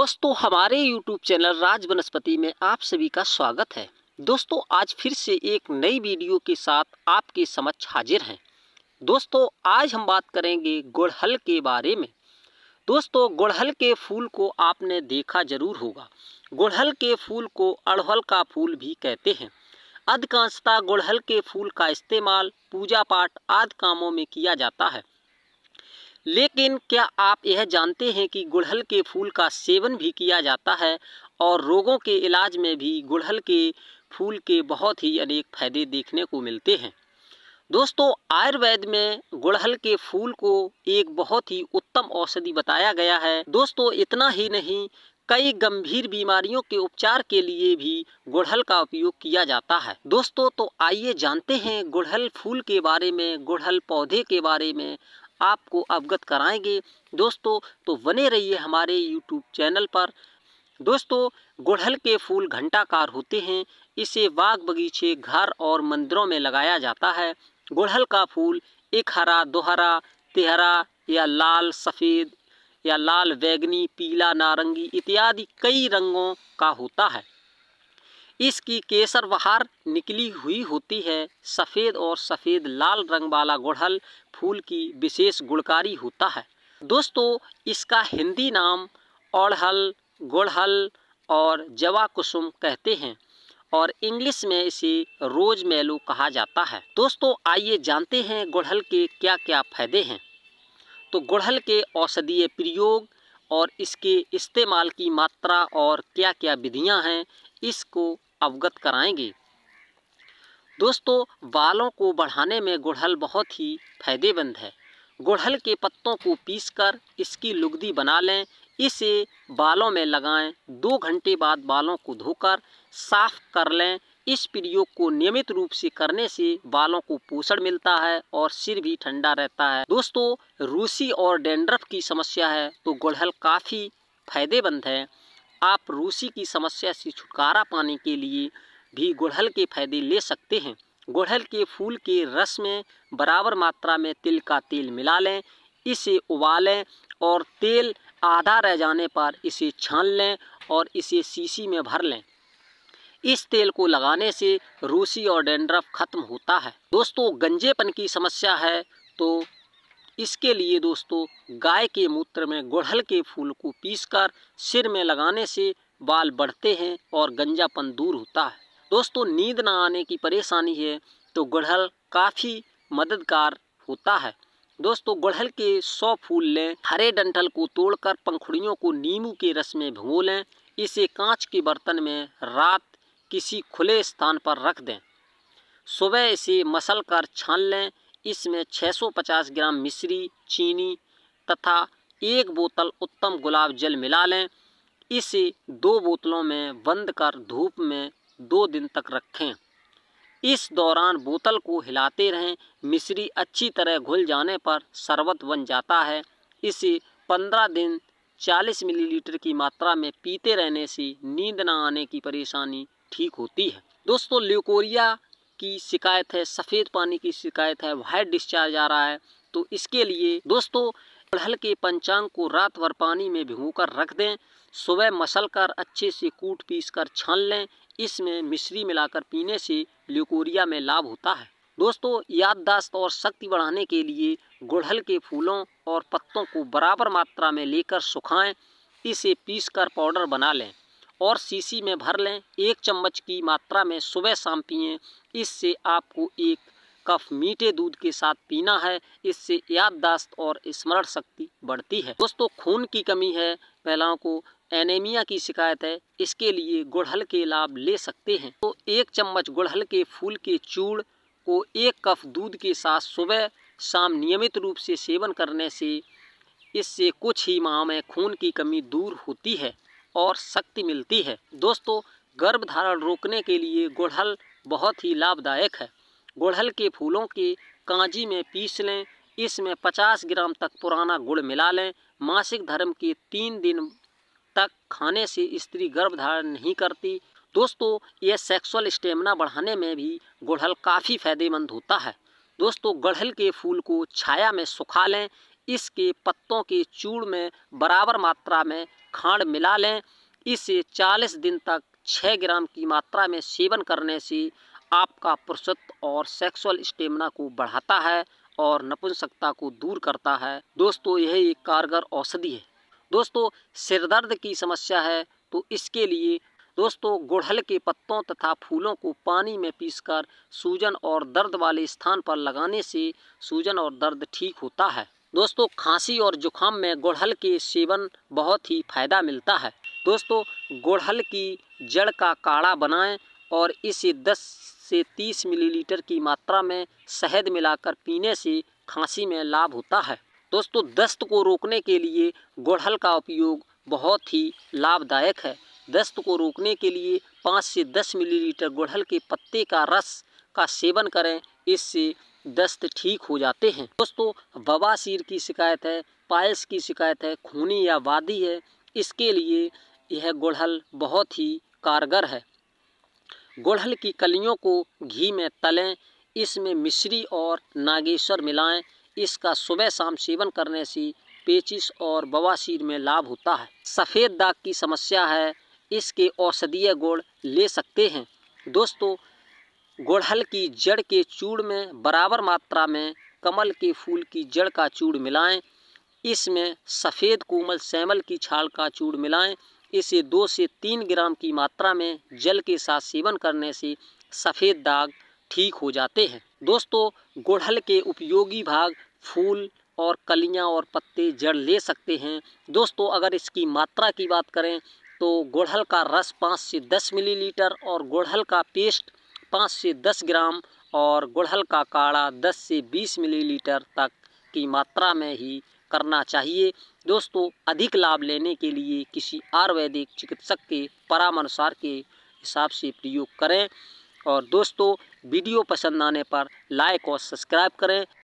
दोस्तों हमारे YouTube channel राज वनस्पति में आप सभी का स्वागत है दोस्तों आज फिर से एक नई वीडियो के साथ आपके समक्ष हाजिर हैं दोस्तों आज हम बात करेंगे गुड़हल के बारे में दोस्तों गुड़हल के फूल को आपने देखा जरूर होगा गुड़हल के फूल को अड़हल का फूल भी कहते हैं अधिकांशता गुड़हल के फूल का इस्तेमाल पूजा पाठ आदि कामों में किया जाता है लेकिन क्या आप यह जानते हैं कि गुड़हल के फूल का सेवन भी किया जाता है और रोगों के इलाज में भी गुड़हल के फूल के बहुत ही अनेक फायदे देखने को मिलते हैं दोस्तों आयुर्वेद में गुड़हल के फूल को एक बहुत ही उत्तम औषधि बताया गया है दोस्तों इतना ही नहीं कई गंभीर बीमारियों के उपचार के लिए भी गुड़हल का उपयोग किया जाता है दोस्तों तो आइए जानते हैं गुड़हल फूल के बारे में गुड़हल पौधे के बारे में आपको अवगत कराएंगे दोस्तों तो बने रहिए हमारे यूट्यूब चैनल पर दोस्तों गुड़हल के फूल घंटाकार होते हैं इसे बाग बगीचे घर और मंदिरों में लगाया जाता है गुड़हल का फूल एक हरा दोहरा तिहरा या लाल सफ़ेद या लाल बैगनी पीला नारंगी इत्यादि कई रंगों का होता है इसकी केसर बहार निकली हुई होती है सफ़ेद और सफ़ेद लाल रंग वाला गुड़हल फूल की विशेष गुणकारी होता है दोस्तों इसका हिंदी नाम ओढ़हल गुड़हल और जवा कुसुम कहते हैं और इंग्लिश में इसे रोज मेलो कहा जाता है दोस्तों आइए जानते हैं गुड़हल के क्या क्या फ़ायदे हैं तो गुड़हल के औषधीय प्रयोग और इसके इस्तेमाल की मात्रा और क्या क्या विधियां हैं इसको अवगत कराएंगे दोस्तों बालों को बढ़ाने में गुड़हल बहुत ही फायदेमंद है गुड़हल के पत्तों को पीसकर इसकी लुगदी बना लें इसे बालों में लगाएं दो घंटे बाद बालों को धोकर साफ कर लें इस प्रयोग को नियमित रूप से करने से बालों को पोषण मिलता है और सिर भी ठंडा रहता है दोस्तों रूसी और डेंड्रफ की समस्या है तो गुड़हल काफ़ी फायदेमंद है आप रूसी की समस्या से छुटकारा पाने के लिए भी गुड़हल के फायदे ले सकते हैं गुड़हल के फूल के रस में बराबर मात्रा में तिल का तेल मिला लें इसे उबालें और तेल आधा रह जाने पर इसे छान लें और इसे सीसी में भर लें इस तेल को लगाने से रूसी और डेंड्रफ खत्म होता है दोस्तों गंजेपन की समस्या है तो इसके लिए दोस्तों गाय के मूत्र में गुड़हल के फूल को पीसकर सिर में लगाने से बाल बढ़ते हैं और गंजापन दूर होता है दोस्तों नींद ना आने की परेशानी है तो गुड़हल काफ़ी मददगार होता है दोस्तों गुड़हल के सौ फूल लें हरे डंठल को तोड़कर पंखुड़ियों को नींबू के रस में भिगो लें इसे कांच के बर्तन में रात किसी खुले स्थान पर रख दें सुबह इसे मसल कर छान लें इसमें 650 ग्राम मिश्री चीनी तथा एक बोतल उत्तम गुलाब जल मिला लें इसे दो बोतलों में बंद कर धूप में दो दिन तक रखें इस दौरान बोतल को हिलाते रहें मिश्री अच्छी तरह घुल जाने पर शरबत बन जाता है इसे 15 दिन 40 मिलीलीटर की मात्रा में पीते रहने से नींद न आने की परेशानी ठीक होती है दोस्तों ल्यूकोरिया की शिकायत है सफ़ेद पानी की शिकायत है वाइट डिस्चार्ज आ रहा है तो इसके लिए दोस्तों कटहल के पंचांग को रात भर पानी में कर रख दें सुबह मसल कर अच्छे से कूट पीस कर छान लें इसमें मिश्री मिलाकर पीने से ल्यूकोरिया में लाभ होता है दोस्तों याददाश्त और शक्ति बढ़ाने के लिए गुड़हल के फूलों और पत्तों को बराबर मात्रा में लेकर सुखाएं इसे पीस कर पाउडर बना लें और शीशी में भर लें एक चम्मच की मात्रा में सुबह शाम पिए इससे आपको एक कफ मीठे दूध के साथ पीना है इससे याददाश्त और स्मरण शक्ति बढ़ती है दोस्तों खून की कमी है महिलाओं को एनेमिया की शिकायत है इसके लिए गुड़हल के लाभ ले सकते हैं तो एक चम्मच गुड़हल के फूल के चूड़ को एक कफ दूध के साथ सुबह शाम नियमित रूप से सेवन करने से इससे कुछ ही माह में खून की कमी दूर होती है और शक्ति मिलती है दोस्तों गर्भधारण रोकने के लिए गुड़हल बहुत ही लाभदायक है गुड़हल के फूलों के कांजी में पीस लें इसमें पचास ग्राम तक पुराना गुड़ मिला लें मासिक धर्म के तीन दिन तक खाने से स्त्री गर्भधारण नहीं करती दोस्तों यह सेक्सुअल स्टेमिना बढ़ाने में भी गुड़हल काफ़ी फायदेमंद होता है दोस्तों गुड़हल के फूल को छाया में सुखा लें इसके पत्तों के चूड़ में बराबर मात्रा में खांड मिला लें इसे 40 दिन तक 6 ग्राम की मात्रा में सेवन करने से आपका पुरुषत्व और सेक्सुअल स्टेमिना को बढ़ाता है और नपुंसकता को दूर करता है दोस्तों यह एक कारगर औषधि है दोस्तों सिरदर्द की समस्या है तो इसके लिए दोस्तों गुड़हल के पत्तों तथा फूलों को पानी में पीसकर सूजन और दर्द वाले स्थान पर लगाने से सूजन और दर्द ठीक होता है दोस्तों खांसी और जुखाम में गुड़हल के सेवन बहुत ही फायदा मिलता है दोस्तों गुड़हल की जड़ का काढ़ा बनाएं और इसे 10 से 30 मिलीलीटर की मात्रा में शहद मिलाकर पीने से खांसी में लाभ होता है दोस्तों दस्त को रोकने के लिए गुड़हल का उपयोग बहुत ही लाभदायक है दस्त को रोकने के लिए पाँच से दस मिलीलीटर गुड़हल के पत्ते का रस का सेवन करें इससे दस्त ठीक हो जाते हैं दोस्तों बवासीर की शिकायत है पायल्स की शिकायत है खूनी या वादी है इसके लिए यह गुड़हल बहुत ही कारगर है गुड़हल की कलियों को घी में तलें इसमें मिश्री और नागेश्वर मिलाएं इसका सुबह शाम सेवन करने से पेचिस और बवासीर में लाभ होता है सफ़ेद दाग की समस्या है इसके औषधीय गुड़ ले सकते हैं दोस्तों गुड़हल की जड़ के चूड़ में बराबर मात्रा में कमल के फूल की जड़ का चूड़ मिलाएं इसमें सफ़ेद कोमल सैमल की छाल का चूड़ मिलाएं इसे दो से तीन ग्राम की मात्रा में जल के साथ सेवन करने से सफ़ेद दाग ठीक हो जाते हैं दोस्तों गुड़हल के उपयोगी भाग फूल और कलियां और पत्ते जड़ ले सकते हैं दोस्तों अगर इसकी मात्रा की बात करें तो गुड़हल का रस पाँच से दस मिलीलीटर और गुड़हल का पेस्ट पाँच से दस ग्राम और गुड़हल का काढ़ा दस से बीस मिलीलीटर तक की मात्रा में ही करना चाहिए दोस्तों अधिक लाभ लेने के लिए किसी आयुर्वेदिक चिकित्सक के परामर्शार के हिसाब से प्रयोग करें और दोस्तों वीडियो पसंद आने पर लाइक और सब्सक्राइब करें